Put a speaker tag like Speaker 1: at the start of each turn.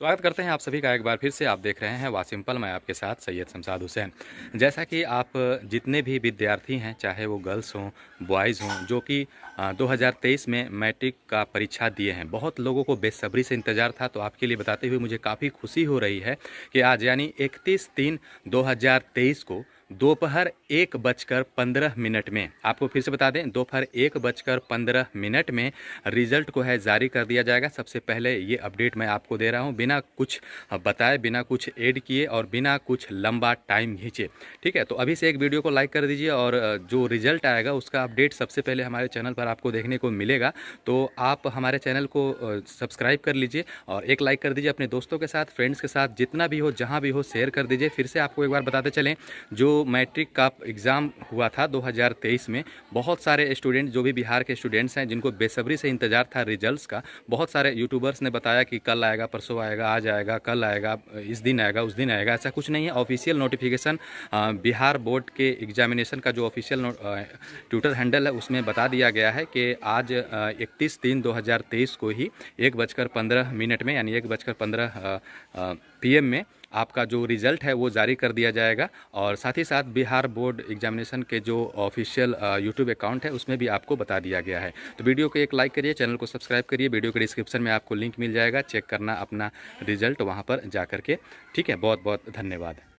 Speaker 1: स्वागत करते हैं आप सभी का एक बार फिर से आप देख रहे हैं वासिम्पल मैं आपके साथ सैयद शमसाद हुसैन जैसा कि आप जितने भी विद्यार्थी हैं चाहे वो गर्ल्स हों बॉयज़ हों जो कि 2023 में मैट्रिक का परीक्षा दिए हैं बहुत लोगों को बेसब्री से इंतज़ार था तो आपके लिए बताते हुए मुझे काफ़ी खुशी हो रही है कि आज यानी इकतीस तीन दो को दोपहर एक बजकर पंद्रह मिनट में आपको फिर से बता दें दोपहर एक बजकर पंद्रह मिनट में रिजल्ट को है जारी कर दिया जाएगा सबसे पहले ये अपडेट मैं आपको दे रहा हूँ बिना कुछ बताए बिना कुछ ऐड किए और बिना कुछ लंबा टाइम खींचे ठीक है तो अभी से एक वीडियो को लाइक कर दीजिए और जो रिजल्ट आएगा उसका अपडेट सबसे पहले हमारे चैनल पर आपको देखने को मिलेगा तो आप हमारे चैनल को सब्सक्राइब कर लीजिए और एक लाइक कर दीजिए अपने दोस्तों के साथ फ्रेंड्स के साथ जितना भी हो जहाँ भी हो शेयर कर दीजिए फिर से आपको एक बार बताते चलें जो मैट्रिक का एग्ज़ाम हुआ था 2023 में बहुत सारे स्टूडेंट जो भी बिहार के स्टूडेंट्स हैं जिनको बेसब्री से इंतजार था रिजल्ट्स का बहुत सारे यूट्यूबर्स ने बताया कि कल आएगा परसों आएगा आज आएगा कल आएगा इस दिन आएगा उस दिन आएगा ऐसा कुछ नहीं है ऑफिशियल नोटिफिकेशन बिहार बोर्ड के एग्जामिनेशन का जो ऑफिशियल ट्विटर हैंडल है उसमें बता दिया गया है कि आज इकतीस तीन दो को ही एक बजकर पंद्रह मिनट में यानी एक बजकर पंद्रह पी में आपका जो रिज़ल्ट है वो जारी कर दिया जाएगा और साथ ही साथ बिहार बोर्ड एग्जामिनेशन के जो ऑफिशियल यूट्यूब अकाउंट है उसमें भी आपको बता दिया गया है तो वीडियो को एक लाइक करिए चैनल को सब्सक्राइब करिए वीडियो के डिस्क्रिप्शन में आपको लिंक मिल जाएगा चेक करना अपना रिज़ल्ट वहाँ पर जा के ठीक है बहुत बहुत धन्यवाद